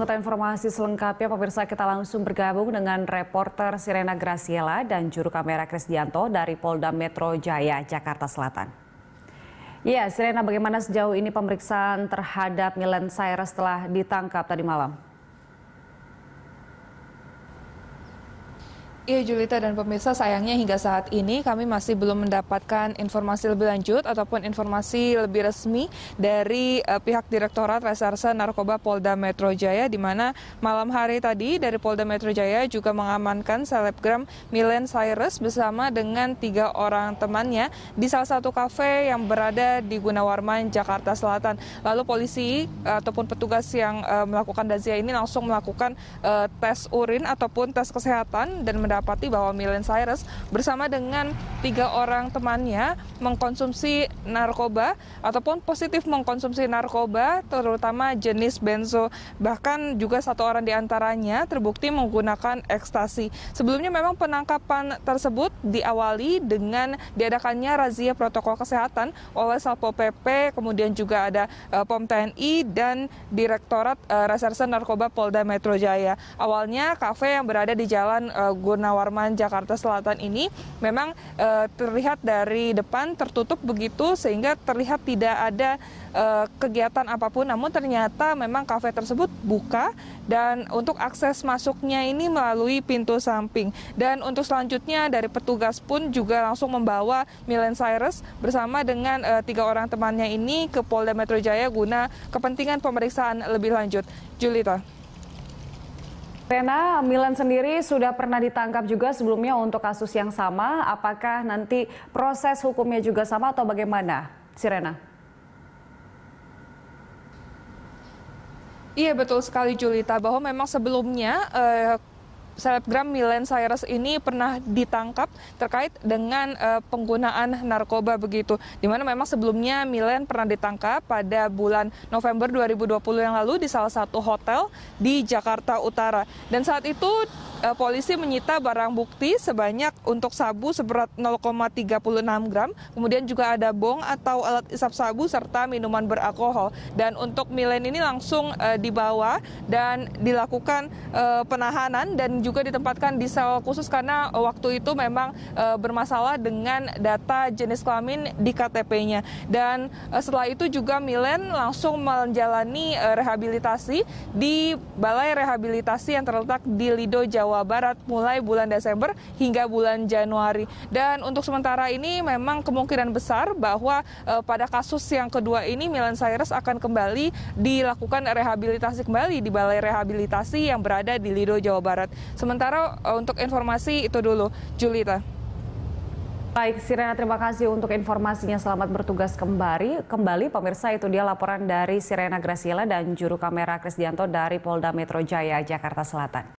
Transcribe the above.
Mengetahui informasi selengkapnya, pemirsa kita langsung bergabung dengan reporter Sirena Graciela dan juru kamera Krisdianto dari Polda Metro Jaya, Jakarta Selatan. Ya, Sirena bagaimana sejauh ini pemeriksaan terhadap Milen Cyrus setelah ditangkap tadi malam? Iya Julita dan pemirsa sayangnya hingga saat ini kami masih belum mendapatkan informasi lebih lanjut ataupun informasi lebih resmi dari uh, pihak Direktorat Reserse Narkoba Polda Metro Jaya di mana malam hari tadi dari Polda Metro Jaya juga mengamankan selebgram Milen Cyrus bersama dengan tiga orang temannya di salah satu kafe yang berada di Gunawarman Jakarta Selatan. Lalu polisi uh, ataupun petugas yang uh, melakukan razia ini langsung melakukan uh, tes urin ataupun tes kesehatan dan mendapati bahwa Milen Cyrus bersama dengan tiga orang temannya mengkonsumsi narkoba ataupun positif mengkonsumsi narkoba terutama jenis benzo bahkan juga satu orang diantaranya terbukti menggunakan ekstasi sebelumnya memang penangkapan tersebut diawali dengan diadakannya razia protokol kesehatan oleh Satpol PP kemudian juga ada uh, POM TNI dan Direktorat uh, Reserse Narkoba Polda Metro Jaya awalnya kafe yang berada di Jalan uh, Gunawarman Jakarta Selatan ini memang uh, Eh, terlihat dari depan tertutup begitu sehingga terlihat tidak ada uh, kegiatan apapun. Namun ternyata memang kafe tersebut buka dan untuk akses masuknya ini melalui pintu samping. Dan untuk selanjutnya dari petugas pun juga langsung membawa Milen Cyrus bersama dengan uh, tiga orang temannya ini ke Polda Metro Jaya guna kepentingan pemeriksaan lebih lanjut. Julita. Rena, Milan sendiri sudah pernah ditangkap juga sebelumnya untuk kasus yang sama. Apakah nanti proses hukumnya juga sama atau bagaimana, Sirena? Iya betul sekali Julita bahwa memang sebelumnya eh, selebgram Milen Cyrus ini pernah ditangkap terkait dengan uh, penggunaan narkoba begitu. Dimana memang sebelumnya Milen pernah ditangkap pada bulan November 2020 yang lalu di salah satu hotel di Jakarta Utara. Dan saat itu Eh, polisi menyita barang bukti sebanyak untuk sabu seberat 0,36 gram, kemudian juga ada bong atau alat isap sabu serta minuman beralkohol. Dan untuk Milen ini langsung uh, dibawa dan dilakukan uh, penahanan dan juga ditempatkan di sel khusus karena waktu itu memang uh, bermasalah dengan data jenis kelamin di KTP-nya. Dan uh, setelah itu juga Milen langsung menjalani uh, rehabilitasi di Balai Rehabilitasi yang terletak di Lido Jawa Jawa Barat mulai bulan Desember hingga bulan Januari. Dan untuk sementara ini memang kemungkinan besar bahwa eh, pada kasus yang kedua ini Milan Cyrus akan kembali dilakukan rehabilitasi kembali di Balai Rehabilitasi yang berada di Lido Jawa Barat. Sementara eh, untuk informasi itu dulu, Julita. Baik, Sirena terima kasih untuk informasinya. Selamat bertugas kembali. Kembali pemirsa itu dia laporan dari Sirena Grasiela dan juru kamera Krisdianto dari Polda Metro Jaya, Jakarta Selatan.